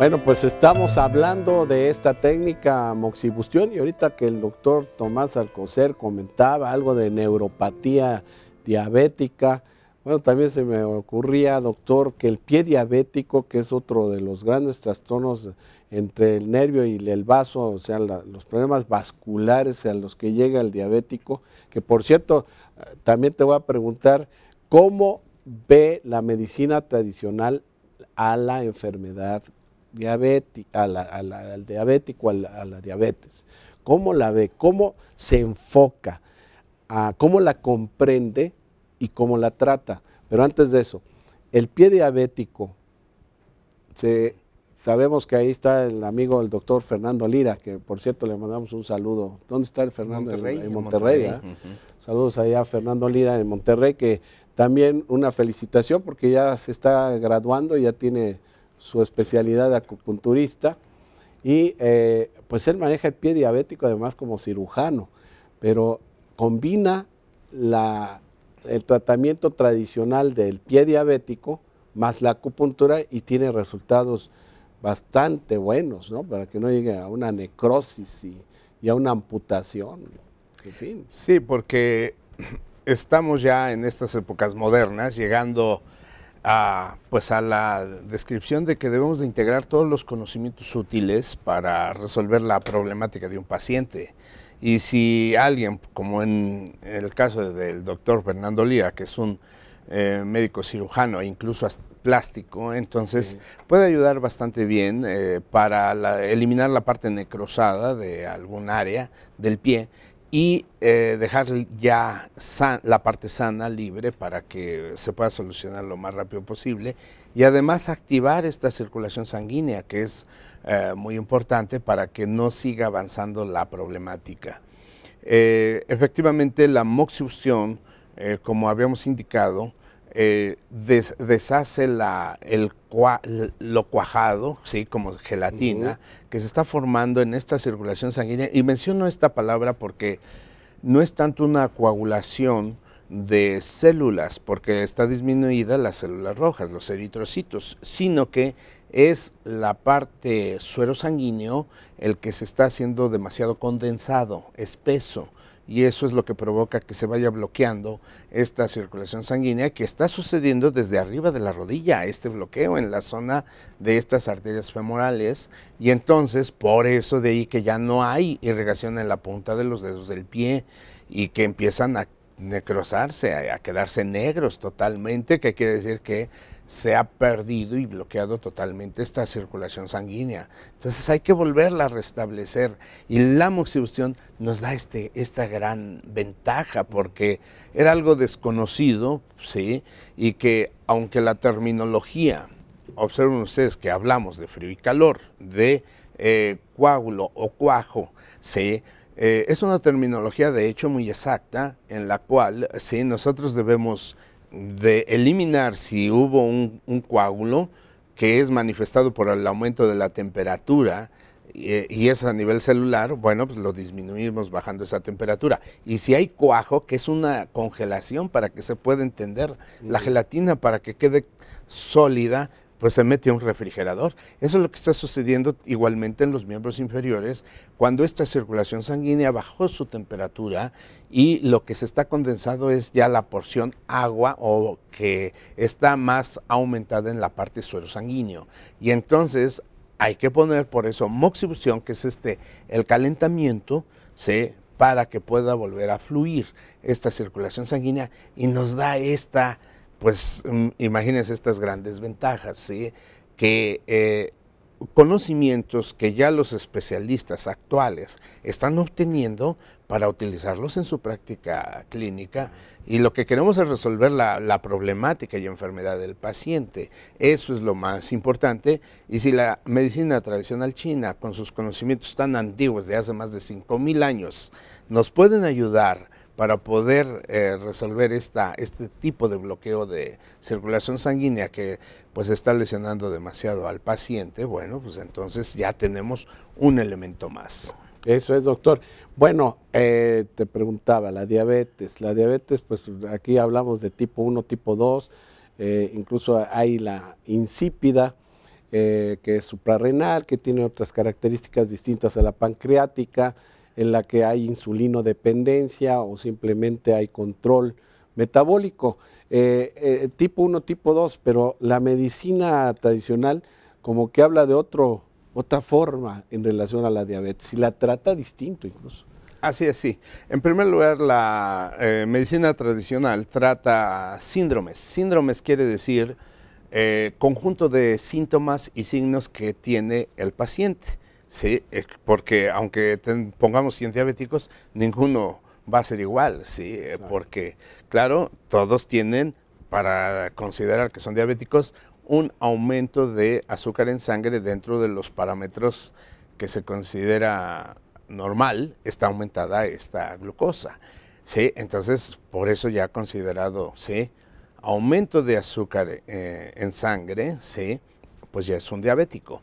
Bueno, pues estamos hablando de esta técnica moxibustión y ahorita que el doctor Tomás Alcocer comentaba algo de neuropatía diabética, bueno, también se me ocurría, doctor, que el pie diabético, que es otro de los grandes trastornos entre el nervio y el vaso, o sea, los problemas vasculares a los que llega el diabético, que por cierto, también te voy a preguntar, ¿cómo ve la medicina tradicional a la enfermedad al diabético, a la, diabetes. ¿Cómo la ve? ¿Cómo se enfoca? A ah, ¿Cómo la comprende y cómo la trata? Pero antes de eso, el pie diabético, sabemos que ahí está el amigo, el doctor Fernando Lira, que por cierto le mandamos un saludo. ¿Dónde está el Fernando? en, Monterrey. Saludos allá a Fernando Lira de Monterrey, que también una felicitación porque ya se está graduando, y ya tiene su especialidad de acupunturista y eh, pues él maneja el pie diabético además como cirujano, pero combina el tratamiento tradicional del pie diabético más la acupuntura y tiene resultados bastante buenos, ¿no? Para que no llegue a una necrosis y, a una amputación. Sí, porque estamos ya en estas épocas modernas llegando pues a la descripción de que debemos de integrar todos los conocimientos útiles para resolver la problemática de un paciente. Y si alguien, como en el caso del doctor Fernando Lía, que es un eh, médico cirujano e incluso plástico, entonces puede ayudar bastante bien eh, para eliminar la parte necrosada de algún área del pie y eh, dejar ya la parte sana libre para que se pueda solucionar lo más rápido posible y además activar esta circulación sanguínea que es eh, muy importante para que no siga avanzando la problemática. Eh, efectivamente la moxibustión, como habíamos indicado, eh, deshace la, el lo cuajado, ¿sí? como gelatina, que se está formando en esta circulación sanguínea. Y menciono esta palabra porque no es tanto una coagulación de células, porque está disminuida las células rojas, los eritrocitos, sino que es la parte suero sanguíneo el que se está haciendo demasiado condensado, espeso y eso es lo que provoca que se vaya bloqueando esta circulación sanguínea que está sucediendo desde arriba de la rodilla, este bloqueo en la zona de estas arterias femorales y entonces por eso de ahí que ya no hay irrigación en la punta de los dedos del pie y que empiezan a necrosarse, a, quedarse negros totalmente, que quiere decir que se ha perdido y bloqueado totalmente esta circulación sanguínea. Entonces hay que volverla a restablecer y la moxibustión nos da este, esta gran ventaja porque era algo desconocido, ¿sí? Y que aunque la terminología, observen ustedes que hablamos de frío y calor, de eh, coágulo o cuajo, ¿sí? Eh, es una terminología de hecho muy exacta en la cual si nosotros debemos de eliminar si hubo un, coágulo que es manifestado por el aumento de la temperatura eh, y es a nivel celular, bueno, pues lo disminuimos bajando esa temperatura. Y si hay cuajo, que es una congelación para que se pueda entender, la gelatina para que quede sólida, pues se mete a un refrigerador. Eso es lo que está sucediendo igualmente en los miembros inferiores cuando esta circulación sanguínea bajó su temperatura y lo que se está condensado es ya la porción agua o que está más aumentada en la parte suero sanguíneo. Y entonces hay que poner por eso moxibustión, que es este, el calentamiento, ¿sí? para que pueda volver a fluir esta circulación sanguínea y nos da esta pues mm, imagínense estas grandes ventajas, ¿sí? que eh, conocimientos que ya los especialistas actuales están obteniendo para utilizarlos en su práctica clínica y lo que queremos es resolver la, la problemática y enfermedad del paciente. Eso es lo más importante y si la medicina tradicional china con sus conocimientos tan antiguos de hace más de 5.000 años nos pueden ayudar para poder eh, resolver esta, este tipo de bloqueo de circulación sanguínea que pues está lesionando demasiado al paciente, bueno, pues entonces ya tenemos un elemento más. Eso es, doctor. Bueno, eh, te preguntaba, la diabetes. La diabetes, pues aquí hablamos de tipo 1, tipo 2, eh, incluso hay la insípida, que es suprarrenal, que tiene otras características distintas a la pancreática, en la que hay insulinodependencia o simplemente hay control metabólico, eh, eh, tipo 1, tipo 2, pero la medicina tradicional como que habla de otro, otra forma en relación a la diabetes y la trata distinto incluso. Así es, sí. En primer lugar, la eh, medicina tradicional trata síndromes. Síndromes quiere decir conjunto de síntomas y signos que tiene el paciente. ¿sí? Porque aunque pongamos 100 diabéticos, ninguno va a ser igual, ¿sí? Eh, porque, claro, todos tienen, para considerar que son diabéticos, un aumento de azúcar en sangre dentro de los parámetros que se considera normal, está aumentada esta glucosa, ¿sí? Entonces, por eso ya considerado, ¿sí? Aumento de azúcar eh, en sangre, ¿sí? Pues ya es un diabético.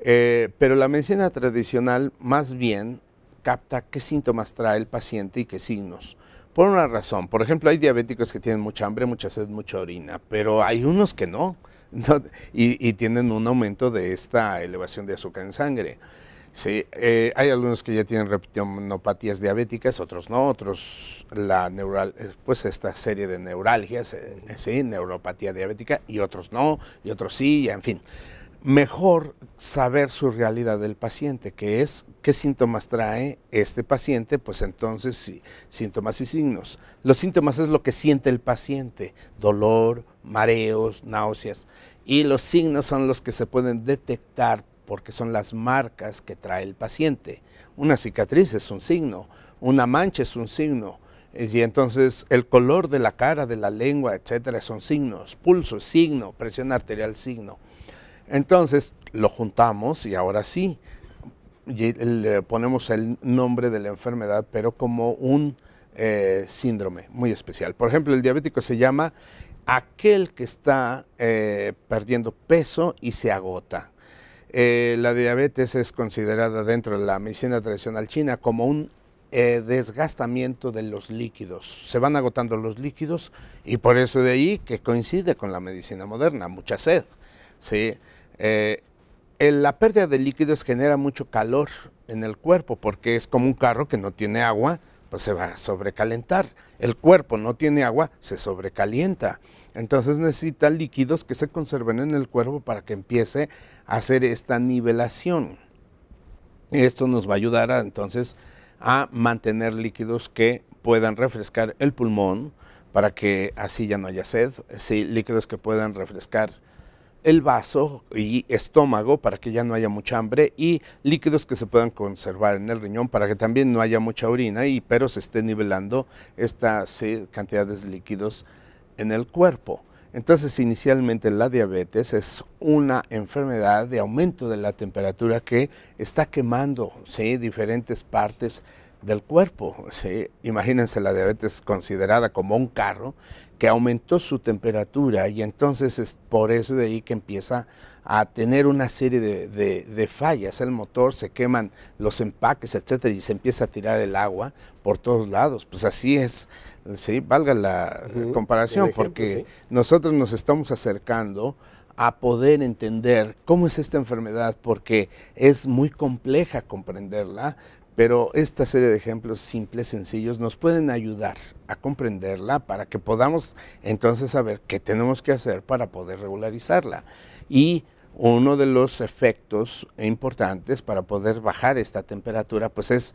Eh, pero la medicina tradicional más bien capta qué síntomas trae el paciente y qué signos. Por una razón, por ejemplo, hay diabéticos que tienen mucha hambre, mucha sed, mucha orina, pero hay unos que no, y, tienen un aumento de esta elevación de azúcar en sangre. Sí, eh, hay algunos que ya tienen neuropatías diabéticas, otros no, otros la neural, eh, pues esta serie de neuralgias, neuropatía diabética, y otros no, y otros sí, en fin mejor saber su realidad del paciente, que es qué síntomas trae este paciente, pues entonces sí, síntomas y signos. Los síntomas es lo que siente el paciente, dolor, mareos, náuseas, y los signos son los que se pueden detectar porque son las marcas que trae el paciente. Una cicatriz es un signo, una mancha es un signo, y entonces el color de la cara, de la lengua, etcétera, son signos, pulso, signo, presión arterial, signo. Entonces lo juntamos y ahora sí, le ponemos el nombre de la enfermedad, pero como un eh, síndrome muy especial. Por ejemplo, el diabético se llama aquel que está eh, perdiendo peso y se agota. Eh, la diabetes es considerada dentro de la medicina tradicional china como un desgastamiento de los líquidos. Se van agotando los líquidos y por eso de ahí que coincide con la medicina moderna, mucha sed. ¿sí? Eh, la pérdida de líquidos genera mucho calor en el cuerpo porque es como un carro que no tiene agua, pues se va a sobrecalentar. El cuerpo no tiene agua, se sobrecalienta. Entonces necesita líquidos que se conserven en el cuerpo para que empiece a hacer esta nivelación. Esto nos va a ayudar entonces a mantener líquidos que puedan refrescar el pulmón para que así ya no haya sed, sí, líquidos que puedan refrescar el vaso y estómago para que ya no haya mucha hambre y líquidos que se puedan conservar en el riñón para que también no haya mucha orina y pero se esté nivelando estas cantidades de líquidos en el cuerpo. Entonces, inicialmente la diabetes es una enfermedad de aumento de la temperatura que está quemando diferentes partes del cuerpo. Imagínense la diabetes considerada como un carro que aumentó su temperatura y entonces es por eso de ahí que empieza a tener una serie de, fallas. El motor se queman los empaques, etcétera, y se empieza a tirar el agua por todos lados. Pues así es, sí, valga la comparación, porque nosotros nos estamos acercando a poder entender cómo es esta enfermedad, porque es muy compleja comprenderla, pero esta serie de ejemplos simples, sencillos, nos pueden ayudar a comprenderla para que podamos entonces saber qué tenemos que hacer para poder regularizarla. Y uno de los efectos importantes para poder bajar esta temperatura, pues es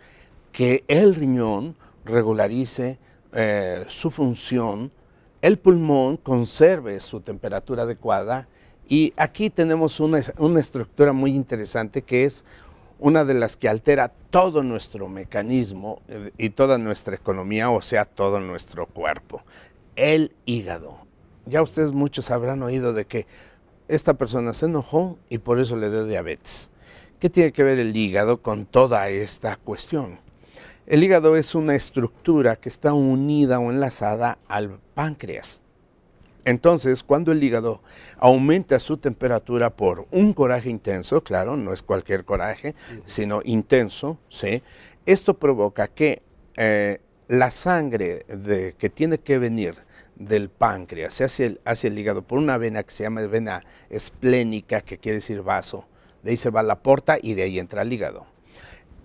que el riñón regularice eh, su función, el pulmón conserve su temperatura adecuada y aquí tenemos una, una estructura muy interesante que es una de las que altera todo nuestro mecanismo eh, y toda nuestra economía, o sea, todo nuestro cuerpo, el hígado. Ya ustedes muchos habrán oído de que esta persona se enojó y por eso le dio diabetes. ¿Qué tiene que ver el hígado con toda esta cuestión? El hígado es una estructura que está unida o enlazada al páncreas. Entonces, cuando el hígado aumenta su temperatura por un coraje intenso, claro, no es cualquier coraje, sino intenso, ¿sí? esto provoca que eh, la sangre que tiene que venir del páncreas hacia el, el hígado por una vena que se llama vena esplénica, que quiere decir vaso, de ahí se va la porta y de ahí entra el hígado.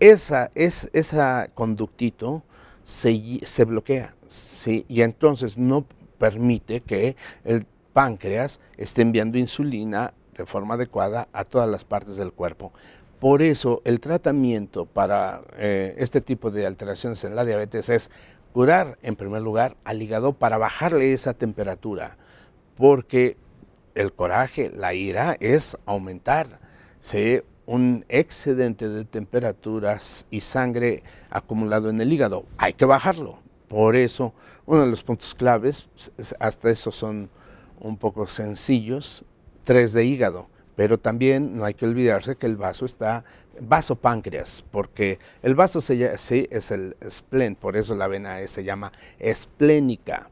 Esa, es, esa conductito se, se bloquea, ¿sí? y entonces no permite que el páncreas esté enviando insulina de forma adecuada a todas las partes del cuerpo. Por eso el tratamiento para eh, este tipo de alteraciones en la diabetes es curar en primer lugar al hígado para bajarle esa temperatura, porque el coraje, la ira es aumentar un excedente de temperaturas y sangre acumulado en el hígado. Hay que bajarlo. Por eso, uno de los puntos claves, pues, hasta eso son un poco sencillos, tres de hígado, pero también no hay que olvidarse que el vaso está, vaso páncreas, porque el vaso sí, es el esplén, por eso la vena e se llama esplénica,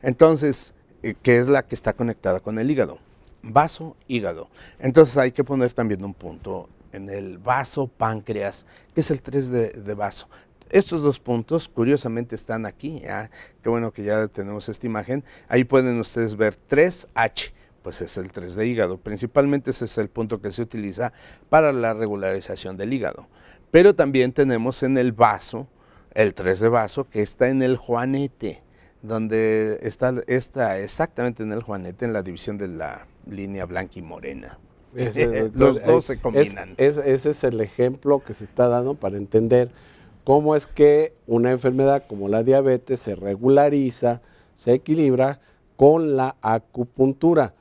Entonces, eh, ¿qué es la que está conectada con el hígado, vaso, hígado. Entonces hay que poner también un punto en el vaso páncreas, que es el 3 de vaso. Estos dos puntos curiosamente están aquí, qué bueno que ya tenemos esta imagen, ahí pueden ustedes ver 3H, pues es el 3 de hígado, principalmente ese es el punto que se utiliza para la regularización del hígado, pero también tenemos en el vaso, el 3 de vaso, que está en el juanete, donde está, exactamente en el juanete, en la división de la línea blanca y morena. Los dos se combinan. ese es el ejemplo que se está dando para entender cómo es que una enfermedad como la diabetes se regulariza, se equilibra con la acupuntura.